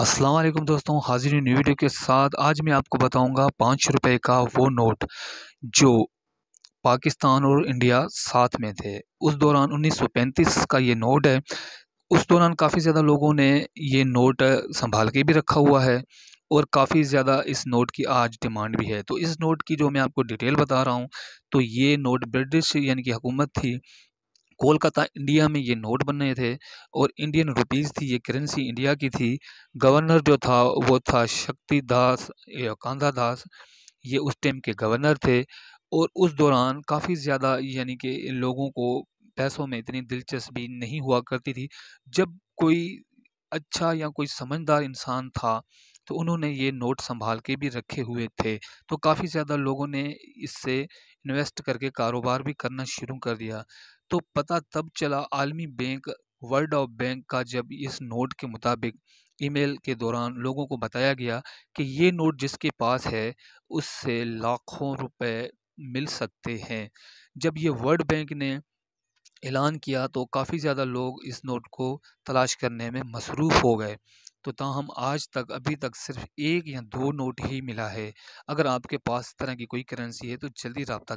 अस्सलाम वालेकुम दोस्तों हाजिर न्यू वीडियो के साथ आज मैं आपको बताऊंगा पाँच रुपए का वो नोट जो पाकिस्तान और इंडिया साथ में थे उस दौरान 1935 का ये नोट है उस दौरान काफ़ी ज़्यादा लोगों ने ये नोट संभाल के भी रखा हुआ है और काफ़ी ज़्यादा इस नोट की आज डिमांड भी है तो इस नोट की जो मैं आपको डिटेल बता रहा हूँ तो ये नोट ब्रिटिश यानी कि हुकूमत थी कोलकाता इंडिया में ये नोट बने थे और इंडियन रुपीज़ थी ये करेंसी इंडिया की थी गवर्नर जो था वो था शक्ति दास कांधा दास ये उस टाइम के गवर्नर थे और उस दौरान काफ़ी ज़्यादा यानी कि लोगों को पैसों में इतनी दिलचस्पी नहीं हुआ करती थी जब कोई अच्छा या कोई समझदार इंसान था तो उन्होंने ये नोट संभाल के भी रखे हुए थे तो काफ़ी ज़्यादा लोगों ने इससे इन्वेस्ट करके कारोबार भी करना शुरू कर दिया तो पता तब चला आलमी बैंक वर्ल्ड ऑफ बैंक का जब इस नोट के मुताबिक ईमेल के दौरान लोगों को बताया गया कि ये नोट जिसके पास है उससे लाखों रुपए मिल सकते हैं जब ये वर्ल्ड बैंक ने ऐलान किया तो काफ़ी ज़्यादा लोग इस नोट को तलाश करने में मसरूफ़ हो गए तो ताहम आज तक अभी तक सिर्फ एक या दो नोट ही मिला है अगर आपके पास इस तरह की कोई करेंसी है तो जल्दी रबता